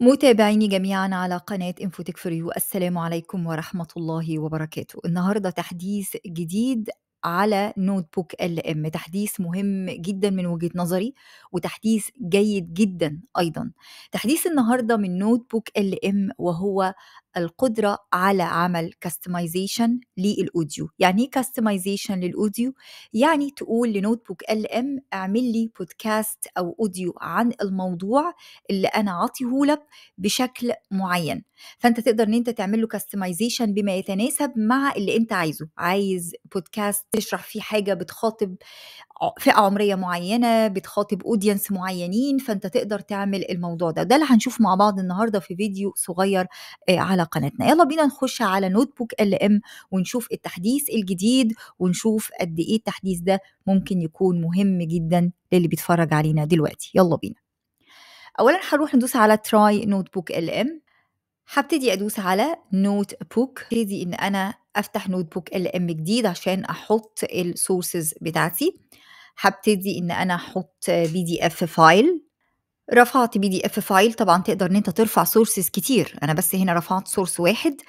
متابعيني جميعا على قناة انفوتك فور يو السلام عليكم ورحمة الله وبركاته النهاردة تحديث جديد على نوت بوك ال ام تحديث مهم جدا من وجهه نظري وتحديث جيد جدا ايضا تحديث النهارده من نوت بوك ال ام وهو القدرة على عمل كاستمايزيشن للأوديو يعني إيه كاستمايزيشن للأوديو؟ يعني تقول لنوت بوك ال ام اعمل لي بودكاست أو أوديو عن الموضوع اللي أنا عاطيه لك بشكل معين فأنت تقدر إن أنت تعمل له كاستمايزيشن بما يتناسب مع اللي أنت عايزه عايز بودكاست تشرح فيه حاجة بتخاطب فئة عمرية معينة بتخاطب اودينس معينين فأنت تقدر تعمل الموضوع ده ده اللي هنشوف مع بعض النهاردة في فيديو صغير آه، على على قناتنا يلا بينا نخش على نوت بوك ال ام ونشوف التحديث الجديد ونشوف قد ايه التحديث ده ممكن يكون مهم جدا للي بيتفرج علينا دلوقتي يلا بينا اولا هنروح ندوس على تراي نوت بوك ال ام هبتدي ادوس على نوت بوك ابتدي ان انا افتح نوت بوك ال ام جديد عشان احط السورسز بتاعتي هبتدي ان انا احط بي دي اف فايل رفعت بي دي اف فايل طبعا تقدر ان انت ترفع سورسز كتير انا بس هنا رفعت سورس واحد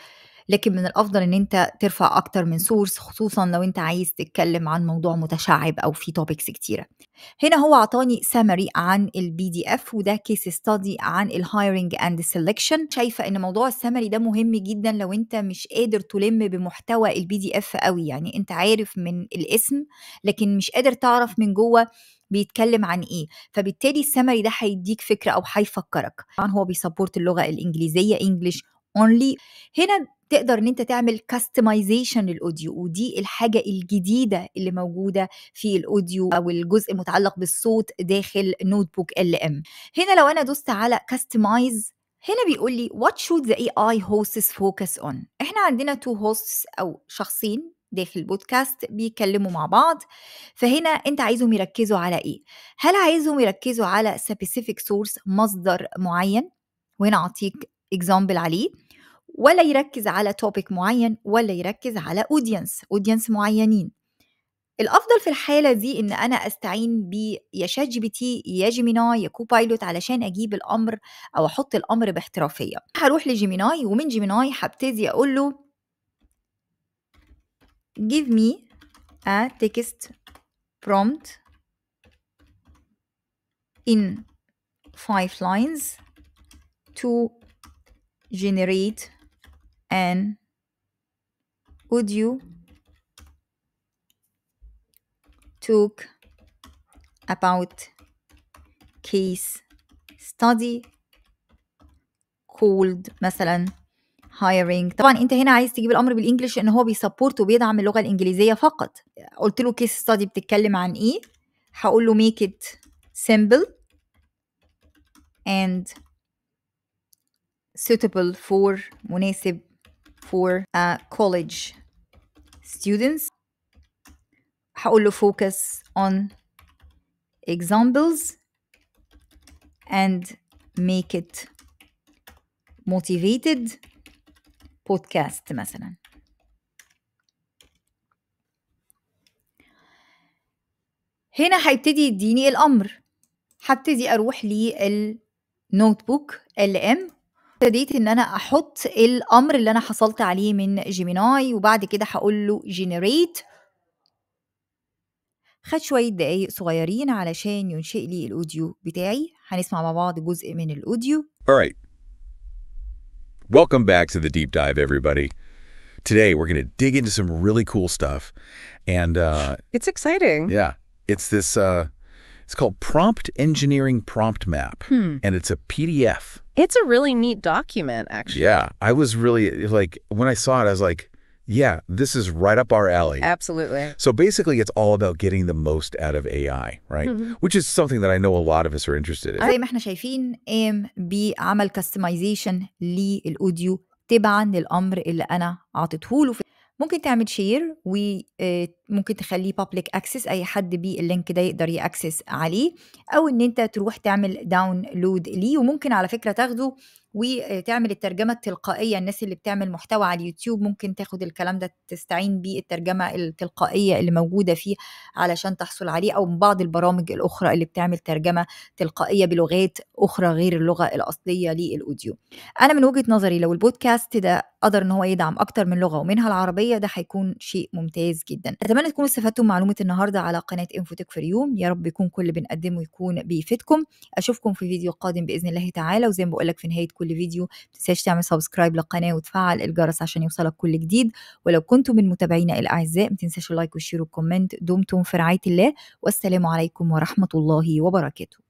لكن من الافضل ان انت ترفع اكتر من سورس خصوصا لو انت عايز تتكلم عن موضوع متشعب او في توبكس كتيره هنا هو اعطاني سمري عن البي دي اف وده كيس ستادي عن الهايرنج اند سيلكشن شايفه ان موضوع السمري ده مهم جدا لو انت مش قادر تلم بمحتوى البي دي اف قوي يعني انت عارف من الاسم لكن مش قادر تعرف من جوه بيتكلم عن ايه فبالتالي السمري ده هيديك فكره او هيفكرك طبعا هو بيسبورت اللغه الانجليزيه انجلش اونلي هنا تقدر ان انت تعمل كاستمايزيشن للاوديو ودي الحاجه الجديده اللي موجوده في الاوديو او الجزء المتعلق بالصوت داخل نوت بوك ال ام هنا لو انا دوست على كاستمايز هنا بيقول لي what should the AI hosts focus on احنا عندنا تو hosts او شخصين داخل بودكاست بيتكلموا مع بعض فهنا انت عايزهم يركزوا على ايه هل عايزهم يركزوا على specific source مصدر معين وهنا اعطيك اكزامبل عليه ولا يركز على توبيك معين ولا يركز على اودينس اودينس معينين الافضل في الحاله دي ان انا استعين بيا شات جي بي تي يا جيميناي يا كوبايلوت علشان اجيب الامر او احط الامر باحترافيه هروح لجيميناي ومن جيميناي هبتدي اقول له give me a text prompt in five lines to generate an audio talk about case study called مثلا hiring طبعا انت هنا عايز تجيب الامر بالانجلش لان هو بيسبورت وبيدعم اللغه الانجليزيه فقط قلت له كيس ستادي بتتكلم عن ايه هقول له make it simple and suitable for مناسب for a college students هقول له focus on examples and make it motivated podcast مثلا هنا هيبتدي يديني الامر هبتدي اروح للنوت بوك ال ام ابتديت ان انا احط الامر اللي انا حصلت عليه من جيميناي وبعد كده هقول له جينيريت خد شوية دقايق صغيرين علشان ينشئ لي الاوديو بتاعي هنسمع مع بعض جزء من الاوديو Alright Welcome back to the deep dive everybody Today we're gonna dig into some really cool stuff and uh, It's exciting Yeah It's this uh, It's called Prompt Engineering Prompt Map, hmm. and it's a PDF. It's a really neat document, actually. Yeah, I was really like, when I saw it, I was like, yeah, this is right up our alley. Absolutely. So basically, it's all about getting the most out of AI, right? Mm -hmm. Which is something that I know a lot of us are interested in. زي ما احنا شايفين بعمل كاستمايزيشن للاوديو تبعا للامر اللي انا اعطيته له ممكن تعمل شير وممكن آه، تخليه بابليك اكسس اي حد بيه اللينك ده يقدر ياكسس عليه او ان انت تروح تعمل داونلود ليه وممكن على فكره تاخده وتعمل الترجمه التلقائيه الناس اللي بتعمل محتوى على اليوتيوب ممكن تاخد الكلام ده تستعين بيه الترجمه التلقائيه اللي موجوده فيه علشان تحصل عليه او بعض البرامج الاخرى اللي بتعمل ترجمه تلقائيه بلغات اخرى غير اللغه الاصليه للاوديو انا من وجهه نظري لو البودكاست ده قدر ان هو يدعم اكتر من لغه ومنها العربيه ده هيكون شيء ممتاز جدا اتمنى تكونوا استفدتم معلومه النهارده على قناه انفوتك في اليوم يا رب يكون كل بنقدمه يكون بيفيدكم اشوفكم في فيديو قادم باذن الله تعالى وزي ما بقول لك في نهايه كل كل فيديو متنساش تعمل سبسكرايب للقناه وتفعل الجرس عشان يوصلك كل جديد ولو كنتم من متابعينا الاعزاء متنساش اللايك والشير والكومنت دمتم في رعايه الله والسلام عليكم ورحمه الله وبركاته